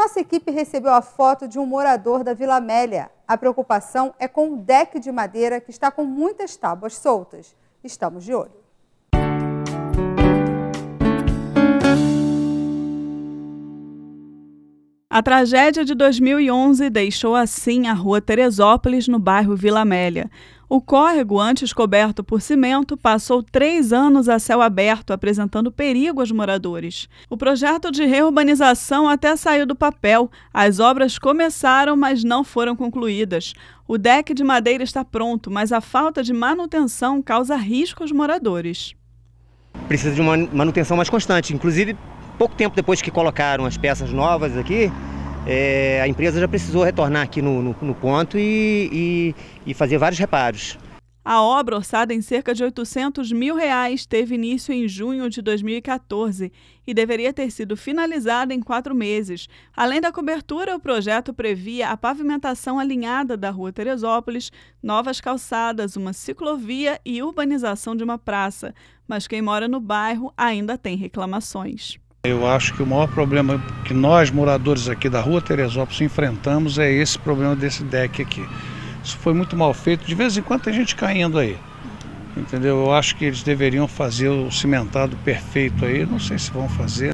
Nossa equipe recebeu a foto de um morador da Vila Amélia. A preocupação é com um deck de madeira que está com muitas tábuas soltas. Estamos de olho. A tragédia de 2011 deixou assim a rua Teresópolis, no bairro Vila Amélia. O córrego, antes coberto por cimento, passou três anos a céu aberto, apresentando perigo aos moradores. O projeto de reurbanização até saiu do papel. As obras começaram, mas não foram concluídas. O deck de madeira está pronto, mas a falta de manutenção causa risco aos moradores. Precisa de uma manutenção mais constante, inclusive pouco tempo depois que colocaram as peças novas aqui, é, a empresa já precisou retornar aqui no, no, no ponto e, e, e fazer vários reparos. A obra, orçada em cerca de 800 mil reais, teve início em junho de 2014 e deveria ter sido finalizada em quatro meses. Além da cobertura, o projeto previa a pavimentação alinhada da Rua Teresópolis, novas calçadas, uma ciclovia e urbanização de uma praça. Mas quem mora no bairro ainda tem reclamações. Eu acho que o maior problema que nós, moradores aqui da rua Teresópolis, enfrentamos é esse problema desse deck aqui. Isso foi muito mal feito, de vez em quando tem gente caindo aí. Entendeu? Eu acho que eles deveriam fazer o cimentado perfeito aí, não sei se vão fazer.